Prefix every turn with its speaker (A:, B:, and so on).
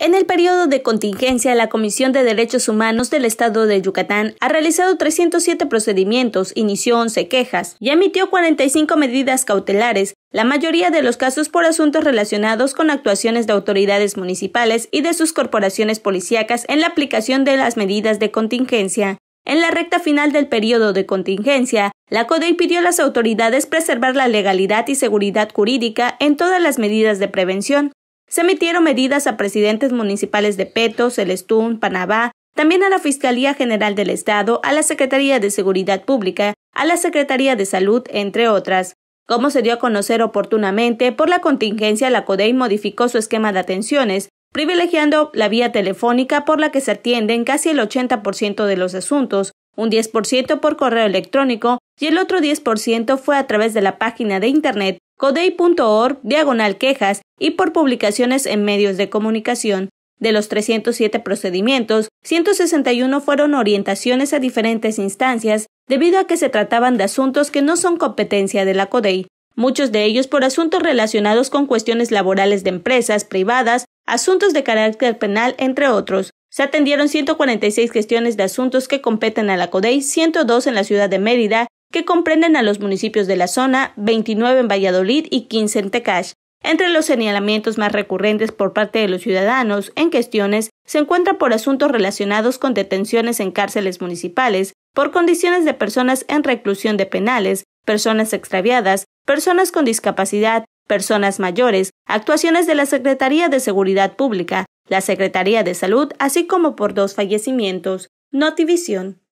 A: En el periodo de contingencia, la Comisión de Derechos Humanos del Estado de Yucatán ha realizado 307 procedimientos, inició 11 quejas y emitió 45 medidas cautelares, la mayoría de los casos por asuntos relacionados con actuaciones de autoridades municipales y de sus corporaciones policíacas en la aplicación de las medidas de contingencia. En la recta final del periodo de contingencia, la CODEI pidió a las autoridades preservar la legalidad y seguridad jurídica en todas las medidas de prevención, se emitieron medidas a presidentes municipales de Peto, Celestún, Panabá, también a la Fiscalía General del Estado, a la Secretaría de Seguridad Pública, a la Secretaría de Salud, entre otras. Como se dio a conocer oportunamente, por la contingencia la CODEI modificó su esquema de atenciones, privilegiando la vía telefónica por la que se atienden casi el 80% de los asuntos, un 10% por correo electrónico y el otro 10% fue a través de la página de internet codei.org diagonal quejas y por publicaciones en medios de comunicación. De los 307 procedimientos, 161 fueron orientaciones a diferentes instancias debido a que se trataban de asuntos que no son competencia de la CODEI, muchos de ellos por asuntos relacionados con cuestiones laborales de empresas privadas, asuntos de carácter penal, entre otros. Se atendieron 146 gestiones de asuntos que competen a la CODEI, 102 en la ciudad de Mérida, que comprenden a los municipios de la zona, 29 en Valladolid y 15 en Tecash. Entre los señalamientos más recurrentes por parte de los ciudadanos en cuestiones se encuentra por asuntos relacionados con detenciones en cárceles municipales, por condiciones de personas en reclusión de penales, personas extraviadas, personas con discapacidad, personas mayores, actuaciones de la Secretaría de Seguridad Pública, la Secretaría de Salud, así como por dos fallecimientos. Notivisión.